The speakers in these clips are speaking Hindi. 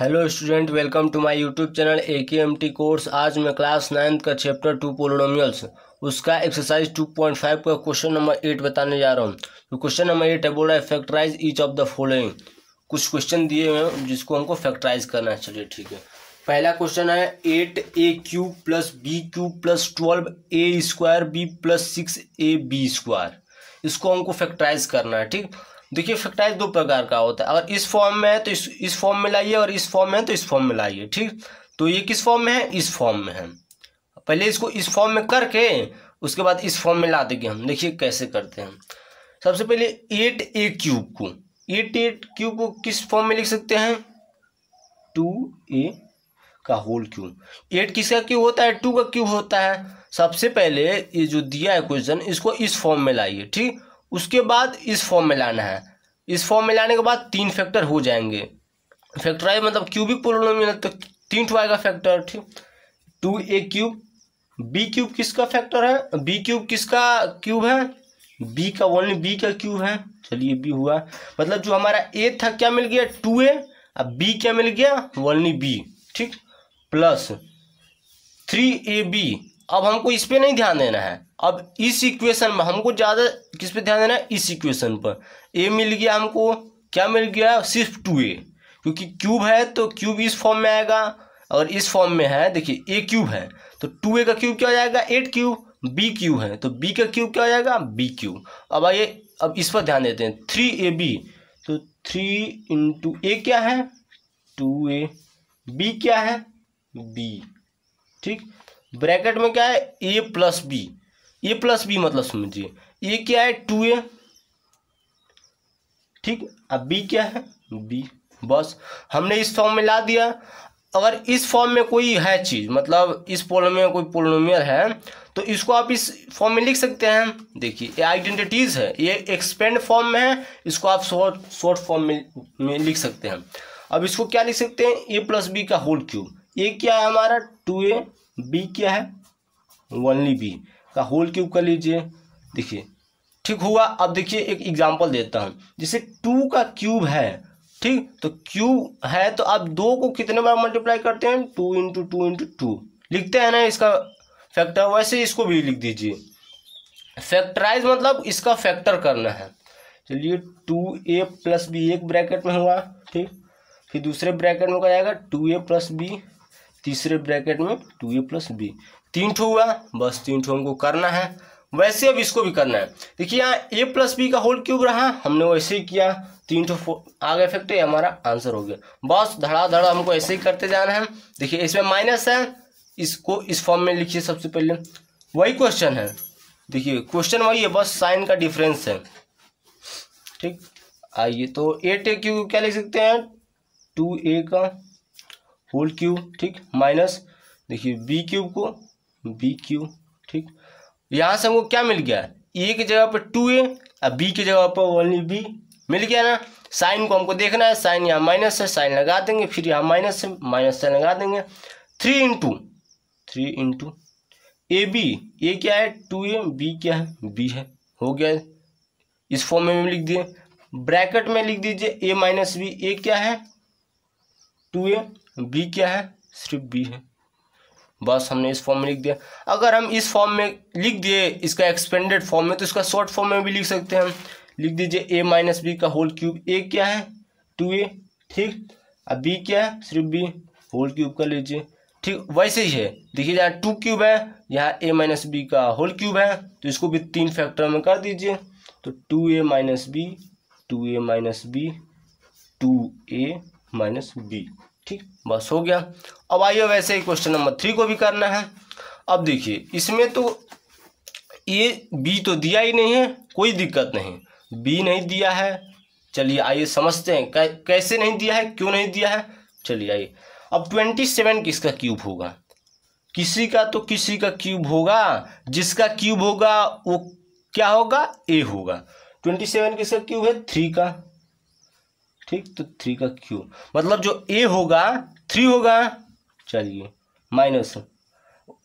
hello student welcome to my YouTube channel A K M T course आज मैं क्लास नाइन्थ का चैप्टर टू पोलोनोमियल्स उसका एक्सरसाइज टू पॉइंट फाइव का क्वेश्चन नंबर एट बताने जा रहा हूँ तो क्वेश्चन नंबर एट है बोल रहा है factorise each of the following कुछ क्वेश्चन दिए हुए हैं जिसको हमको फैक्टराइज करना है चलिए ठीक है पहला क्वेश्चन है eight A cube plus B cube plus twelve A square B plus six A B square इसको हमको फैक्टराइज करना है ठीक देखिए फैक्टाइज दो प्रकार का होता है अगर इस फॉर्म में है तो इस इस फॉर्म में लाइए और इस फॉर्म में है तो इस फॉर्म में लाइए ठीक तो ये किस फॉर्म में है इस फॉर्म में है पहले इसको इस फॉर्म में करके उसके बाद इस फॉर्म में ला देंगे हम देखिए कैसे करते हैं सबसे पहले एट ए क्यूब को एट एट क्यूब को किस फॉर्म में लिख सकते हैं टू ए का होल क्यूब एट किसका क्यूब होता है टू का क्यूब होता है सबसे पहले ये जो दिया है क्वेश्चन इसको इस फॉर्म में लाइए ठीक उसके बाद इस फॉर्म में लाना है इस फॉर्म में लाने के बाद तीन फैक्टर हो जाएंगे फैक्टर आए मतलब क्यूबिक पोलोनोमियल तो तीन टू आएगा फैक्टर ठीक two A cube B cube किसका फैक्टर है बी क्यूब किसका क्यूब है बी का ओनली बी का क्यूब है चलिए बी हुआ मतलब जो हमारा ए था क्या मिल गया टू ए अब बी क्या मिल गया ओनली बी ठीक प्लस थ्री ए बी अब हमको इस पर नहीं ध्यान देना है अब इस इक्वेशन में हमको ज़्यादा किस पे ध्यान देना है इस इक्वेशन पर ए मिल गया हमको क्या मिल गया सिर्फ टू ए क्योंकि क्यूब है तो क्यूब इस फॉर्म में आएगा और इस फॉर्म में है देखिए ए क्यूब है तो टू ए का क्यूब क्या हो जाएगा एट क्यूब बी क्यूब है तो बी का क्यूब क्या हो जाएगा बी क्यूब अब आइए अब इस पर ध्यान देते हैं थ्री ए बी तो थ्री इंटू ए क्या है टू ए बी क्या है बी ठीक ब्रैकेट में क्या है A plus B A plus B मतलब समझिए ए क्या है टू ए ठीक अब बी क्या है बी बस हमने इस फॉर्म में ला दिया अगर इस फॉर्म में कोई है चीज़ मतलब इस पोलोम में कोई पोलोमियर है तो इसको आप इस फॉर्म में लिख सकते हैं देखिए ये आइडेंटिटीज़ है ये एक्सपेंड फॉर्म में है इसको आप शॉर्ट शॉर्ट फॉर्म में, में लिख सकते हैं अब इसको क्या लिख सकते हैं ए प्लस बी का होल क्यूब ए क्या है हमारा टू ए बी क्या है वनली बी का होल क्यूब कर लीजिए देखिए ठीक हुआ अब देखिए एक एग्जांपल देता हूँ जैसे टू का क्यूब है ठीक तो क्यूब है तो आप दो को कितने बार मल्टीप्लाई करते हैं two into two into two लिखते हैं ना इसका फैक्टर वैसे इसको भी लिख दीजिए फैक्टराइज मतलब इसका फैक्टर करना है चलिए टू ए प्लस बी एक ब्रैकेट में हुआ ठीक फिर दूसरे ब्रैकेट में हो जाएगा टू ए प्लस बी तीसरे ब्रैकेट में टू ए प्लस बी तीन ठो हुआ बस तीन ठो हमको करना है वैसे अब इसको भी करना है देखिए यहाँ ए प्लस बी का होल क्यूब रहा हमने वैसे ही किया तीन ठो आ गए फैक्ट ये हमारा आंसर हो गया बस धड़ा धड़ा हमको ऐसे ही करते जाना है देखिए इसमें माइनस है इसको इस फॉर्म में लिखिए सबसे पहले वही क्वेश्चन है देखिए क्वेश्चन वही है बस साइन का डिफरेंस है ठीक आइए तो एट ए क्यू क्या लिख सकते हैं टू ए का होल क्यूब ठीक माइनस देखिए बी क्यूब को बी क्यूब ठीक यहाँ से हमको क्या मिल गया ए की जगह पर टू ए और बी की जगह पर ओनली बी मिल गया ना साइन को हमको देखना है साइन यहाँ माइनस है साइन लगा देंगे फिर यहाँ माइनस है माइनस साइन लगा देंगे three into three into A B A क्या है टू ए बी क्या है बी है हो गया इस फॉर्म में लिख दिए ब्रैकेट में लिख दीजिए ए माइनस बी ए क्या है टू ए बी क्या है सिर्फ बी है बस हमने इस फॉर्म में लिख दिया अगर हम इस फॉर्म में लिख दिए इसका एक्सपेंडेड फॉर्म में तो इसका शॉर्ट फॉर्म में भी लिख सकते हैं हम लिख दीजिए ए माइनस बी का होल क्यूब ए क्या है टू ए ठीक अब बी क्या है सिर्फ बी होल क्यूब कर लीजिए ठीक वैसे ही है देखिए जहाँ टू क्यूब है यहाँ ए माइनस बी का होल क्यूब है तो इसको भी तीन फैक्टर में कर दीजिए तो two A minus B two A minus B two A minus B ठीक बस हो गया अब आइए वैसे ही क्वेश्चन नंबर थ्री को भी करना है अब देखिए इसमें तो ये बी तो दिया ही नहीं है कोई दिक्कत नहीं बी नहीं दिया है चलिए आइए समझते हैं कै, कैसे नहीं दिया है क्यों नहीं दिया है चलिए आइए अब ट्वेंटी सेवन किसका क्यूब होगा किसी का तो किसी का क्यूब होगा जिसका क्यूब होगा वो क्या होगा ए होगा ट्वेंटी सेवन किसका क्यूब है थ्री का ठीक तो थ्री का क्यूब मतलब जो ए होगा थ्री होगा चलिए minus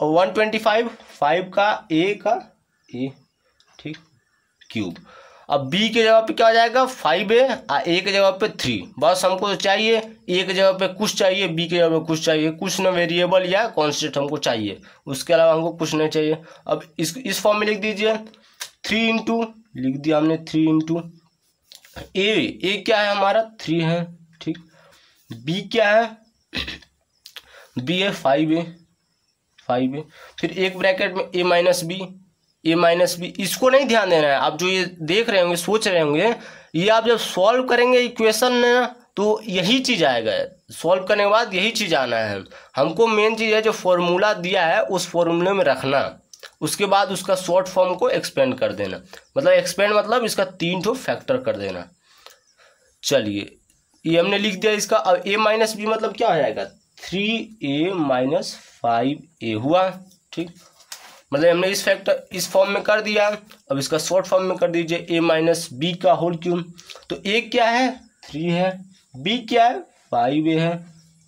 one twenty five five का ए का ए ठीक क्यूब अब बी के जगह पे क्या हो जाएगा फाइव ए आ ए के जगह पे थ्री बस हमको चाहिए ए के जगह पे कुछ चाहिए बी के जगह पे कुछ चाहिए कुछ ना वेरिएबल या कॉन्स्टेंट हमको चाहिए उसके अलावा हमको कुछ नहीं चाहिए अब इस इस फॉर्म में लिख दीजिए थ्री इंटू लिख दिया हमने थ्री इंटू ए ए क्या है हमारा थ्री है ठीक बी क्या है बी है फाइव ए फाइव ए फिर एक ब्रैकेट में A minus B A minus B इसको नहीं ध्यान देना है आप जो ये देख रहे होंगे सोच रहे होंगे ये आप जब सॉल्व करेंगे इक्वेशन ने तो यही चीज़ आएगा सॉल्व करने के बाद यही चीज़ आना है हमको मेन चीज़ है जो फॉर्मूला दिया है उस फॉर्मूले में रखना उसके बाद उसका शॉर्ट फॉर्म को एक्सपेंड कर देना मतलब एक्सपेंड मतलब इसका तीन ठो फैक्टर कर देना चलिए ये हमने लिख दिया इसका अब ए माइनस बी मतलब क्या हो जाएगा three A minus five A हुआ ठीक मतलब हमने इस फैक्टर इस फॉर्म में कर दिया अब इसका शॉर्ट फॉर्म में कर दीजिए ए माइनस बी का होल क्यूब तो ए क्या है थ्री है बी क्या है फाइव ए है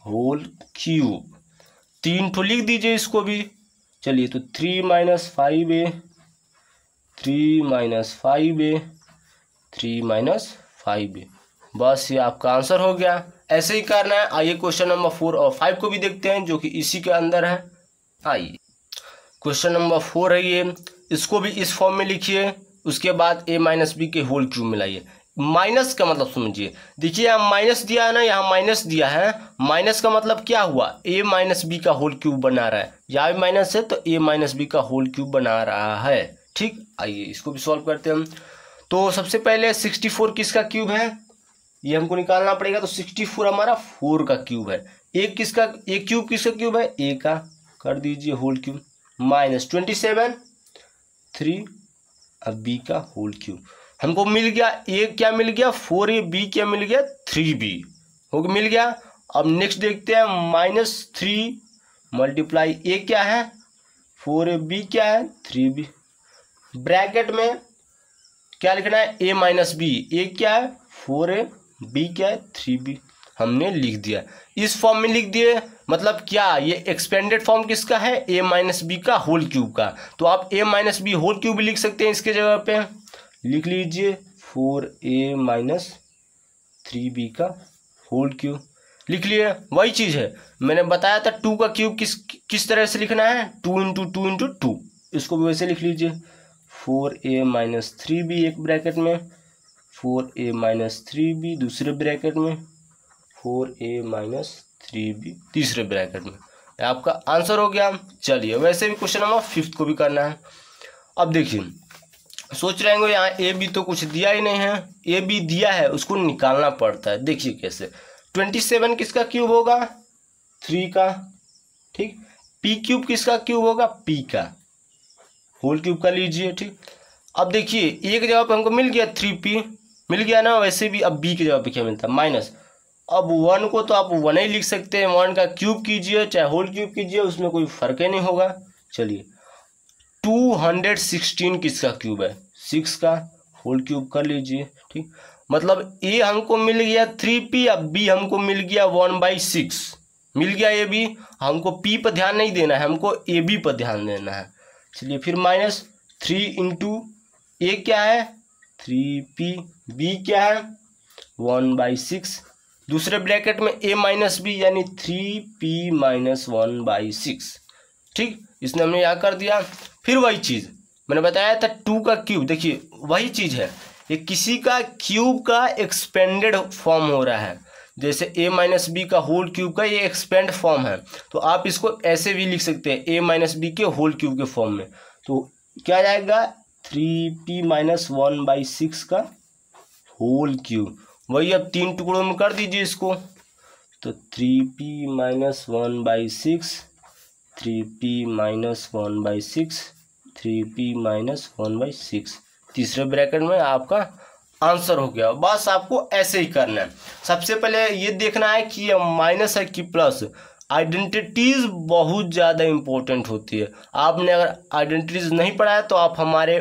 होल क्यूब तीन ठो लिख दीजिए इसको भी चलिए तो three minus five A three minus five A three minus five A बस ये आपका आंसर हो गया ऐसे ही करना है आइए क्वेश्चन नंबर फोर और फाइव को भी देखते हैं जो कि इसी के अंदर है आइए क्वेश्चन नंबर फोर है ये इसको भी इस फॉर्म में लिखिए उसके बाद ए माइनस बी के होल क्यूब मिलाइए माइनस का मतलब समझिए देखिए यहाँ माइनस दिया है ना यहाँ माइनस दिया है माइनस का मतलब क्या हुआ ए माइनस बी का होल क्यूब बना रहा है यहाँ भी माइनस है तो ए माइनस बी का होल क्यूब बना रहा है ठीक आइए इसको भी सॉल्व करते हैं हम तो सबसे पहले सिक्सटी फोर किसका क्यूब है ये हमको निकालना पड़ेगा तो सिक्सटी फोर हमारा फोर का क्यूब है एक किसका एक क्यूब किसका क्यूब है ए का कर दीजिए whole cube minus twenty seven three और बी का होल क्यूब हमको मिल गया ए क्या मिल गया फोर ए बी क्या मिल गया थ्री बी ओके मिल गया अब नेक्स्ट देखते हैं माइनस थ्री मल्टीप्लाई ए क्या है फोर ए बी क्या है थ्री बी ब्रैकेट में क्या लिखना है ए माइनस बी ए क्या है फोर ए बी क्या है थ्री बी हमने लिख दिया इस फॉर्म में लिख दिए मतलब क्या ये एक्सपेंडेड फॉर्म किसका है ए माइनस बी का होल क्यूब का तो आप A minus B whole cube भी लिख सकते हैं इसके जगह पे लिख लीजिए four A minus three B का होल क्यूब लिख लिए वही चीज़ है मैंने बताया था टू का क्यूब किस किस तरह से लिखना है two into two into two इसको भी वैसे लिख लीजिए four A minus three B एक ब्रैकेट में four A minus three B दूसरे ब्रैकेट में four A minus three B तीसरे ब्रैकेट में आपका आंसर हो गया चलिए वैसे भी क्वेश्चन नंबर फिफ्थ को भी करना है अब देखिए सोच रहे होंगे यहाँ ए बी तो कुछ दिया ही नहीं है ए बी दिया है उसको निकालना पड़ता है देखिए कैसे ट्वेंटी सेवन किसका क्यूब होगा थ्री का ठीक पी क्यूब किसका क्यूब होगा पी का होल क्यूब का लीजिए ठीक अब देखिए एक जगह पर हमको मिल गया थ्री पी मिल गया ना वैसे भी अब बी के जगह पे क्या मिलता है माइनस अब वन को तो आप वन ही लिख सकते हैं वन का क्यूब कीजिए चाहे होल क्यूब कीजिए उसमें कोई फर्क ही नहीं होगा चलिए टू हंड्रेड सिक्सटीन किसका क्यूब है सिक्स का होल क्यूब कर लीजिए ठीक मतलब ए हमको मिल गया थ्री पी अब बी हमको मिल गया वन बाई सिक्स मिल गया ए बी हमको पी पर ध्यान नहीं देना है हमको ए बी पर ध्यान देना है चलिए फिर माइनस थ्री इंटू ए क्या है थ्री पी बी क्या है वन बाई सिक्स दूसरे ब्रैकेट में ए माइनस बी यानी three P minus one by six ठीक इसने हमने यहाँ कर दिया फिर वही चीज़ मैंने बताया था टू का क्यूब देखिए वही चीज़ है ये किसी का क्यूब का एक्सपेंडेड फॉर्म हो रहा है जैसे ए माइनस बी का होल क्यूब का ये एक्सपेंड फॉर्म है तो आप इसको ऐसे भी लिख सकते हैं ए माइनस बी के होल क्यूब के फॉर्म में तो क्या जाएगा three P minus one by six का होल क्यूब वही अब तीन टुकड़ों में कर दीजिए इसको तो three P minus one by six three P minus one by six three P minus one by six तीसरे ब्रैकेट में आपका आंसर हो गया बस आपको ऐसे ही करना है सबसे पहले ये देखना है कि माइनस है कि प्लस आइडेंटिटीज़ बहुत ज़्यादा इम्पोर्टेंट होती है आपने अगर आइडेंटिटीज़ नहीं पढ़ाया तो आप हमारे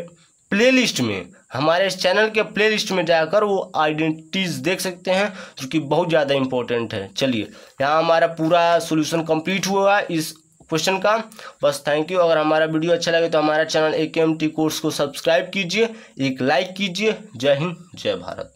प्लेलिस्ट में हमारे इस चैनल के प्लेलिस्ट में जाकर वो आइडेंटिटीज़ देख सकते हैं जो कि बहुत ज़्यादा इम्पोर्टेंट है चलिए यहाँ हमारा पूरा सोल्यूशन कंप्लीट हुआ है इस क्वेश्चन का बस थैंक यू अगर हमारा वीडियो अच्छा लगे तो हमारा channel A M T course को सब्सक्राइब कीजिए एक लाइक कीजिए जय हिंद जय भारत